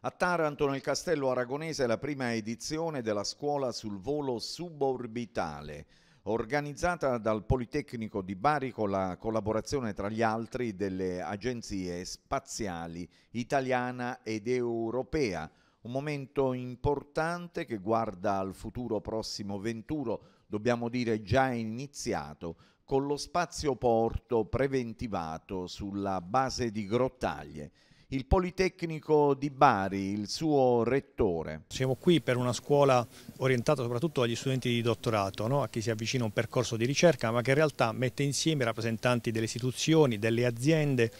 A Taranto, nel castello aragonese, è la prima edizione della scuola sul volo suborbitale, organizzata dal Politecnico di Bari con la collaborazione tra gli altri delle agenzie spaziali italiana ed europea. Un momento importante che guarda al futuro prossimo venturo, dobbiamo dire già iniziato, con lo spazio porto preventivato sulla base di grottaglie il Politecnico di Bari, il suo rettore. Siamo qui per una scuola orientata soprattutto agli studenti di dottorato, no? a chi si avvicina a un percorso di ricerca, ma che in realtà mette insieme rappresentanti delle istituzioni, delle aziende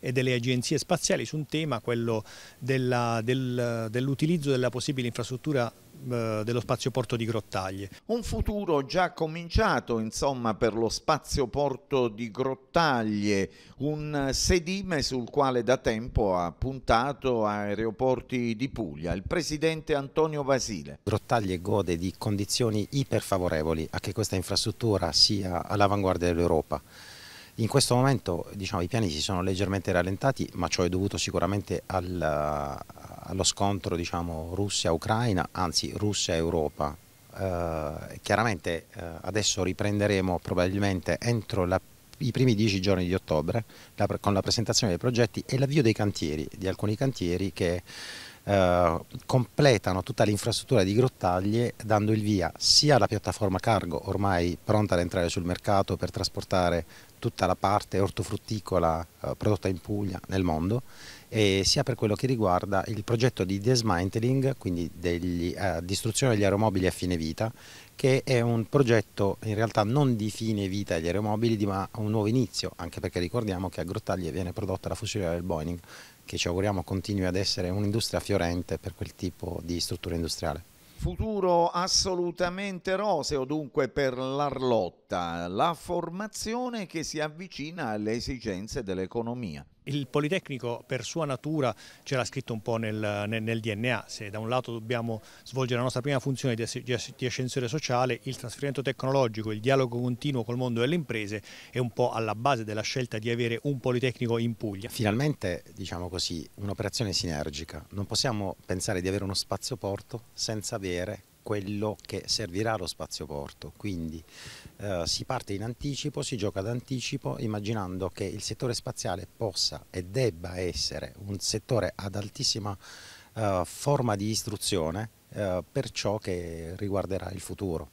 e delle agenzie spaziali su un tema, quello dell'utilizzo della possibile infrastruttura eh, dello spazio porto di Grottaglie. Un futuro già cominciato insomma per lo spazio porto di Grottaglie, un sedime sul quale da tempo ha puntato Aeroporti di Puglia il presidente Antonio Vasile. Grottaglie gode di condizioni iperfavorevoli a che questa infrastruttura sia all'avanguardia dell'Europa. In questo momento diciamo, i piani si sono leggermente rallentati, ma ciò è dovuto sicuramente al, allo scontro diciamo, Russia-Ucraina, anzi Russia-Europa. Eh, chiaramente eh, adesso riprenderemo probabilmente entro la, i primi dieci giorni di ottobre la, con la presentazione dei progetti e l'avvio dei cantieri, di alcuni cantieri che eh, completano tutta l'infrastruttura di grottaglie dando il via sia alla piattaforma cargo ormai pronta ad entrare sul mercato per trasportare tutta la parte ortofrutticola eh, prodotta in Puglia nel mondo sia per quello che riguarda il progetto di dismantling, quindi degli, eh, distruzione degli aeromobili a fine vita, che è un progetto in realtà non di fine vita agli aeromobili, ma un nuovo inizio, anche perché ricordiamo che a Grottaglie viene prodotta la fusione del Boeing, che ci auguriamo continui ad essere un'industria fiorente per quel tipo di struttura industriale. Futuro assolutamente roseo dunque per l'Arlotta, la formazione che si avvicina alle esigenze dell'economia. Il Politecnico per sua natura ce l'ha scritto un po' nel, nel, nel, DNA, se da un lato dobbiamo svolgere la nostra prima funzione di, di ascensore sociale, il trasferimento tecnologico, il dialogo continuo col mondo delle imprese è un po' alla base della scelta di avere un Politecnico in Puglia. Finalmente, diciamo così, un'operazione sinergica, non possiamo pensare di avere uno spazio porto senza avere quello che servirà allo spazio corto, quindi eh, si parte in anticipo, si gioca d'anticipo immaginando che il settore spaziale possa e debba essere un settore ad altissima eh, forma di istruzione eh, per ciò che riguarderà il futuro.